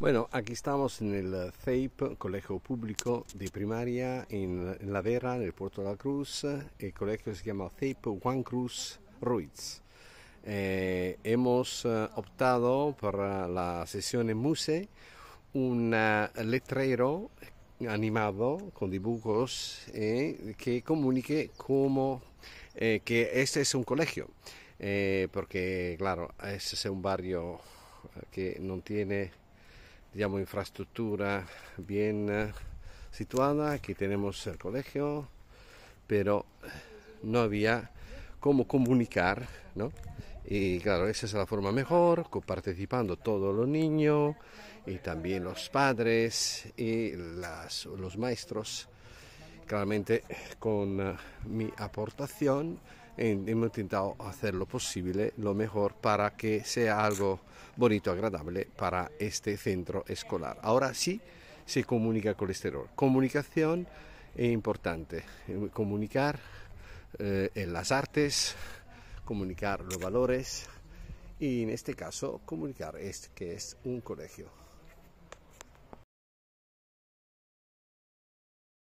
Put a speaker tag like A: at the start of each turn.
A: Bueno, aquí estamos en el eh, CEIP, Colegio Público de Primaria, en eh, La Vera, en el puerto de la Cruz. El colegio se llama CEIP Juan Cruz Ruiz. Eh, hemos optado por la sesión en Muse, un letrero animado con dibujos que comunique cómo... que este es un colegio, porque claro, este es un barrio que no tiene digamos, infraestructura bien eh, situada. Aquí tenemos el colegio, pero no había cómo comunicar, ¿no? Y claro, esa es la forma mejor, participando todos los niños y también los padres y los maestros claramente con eh, mi aportación hemos intentado hacer lo posible, lo mejor para que sea algo bonito, agradable para este centro escolar. Ahora sí se comunica con el colesterol. Comunicación es importante. Comunicar eh, en las artes, comunicar los valores y en este caso comunicar es que es un colegio.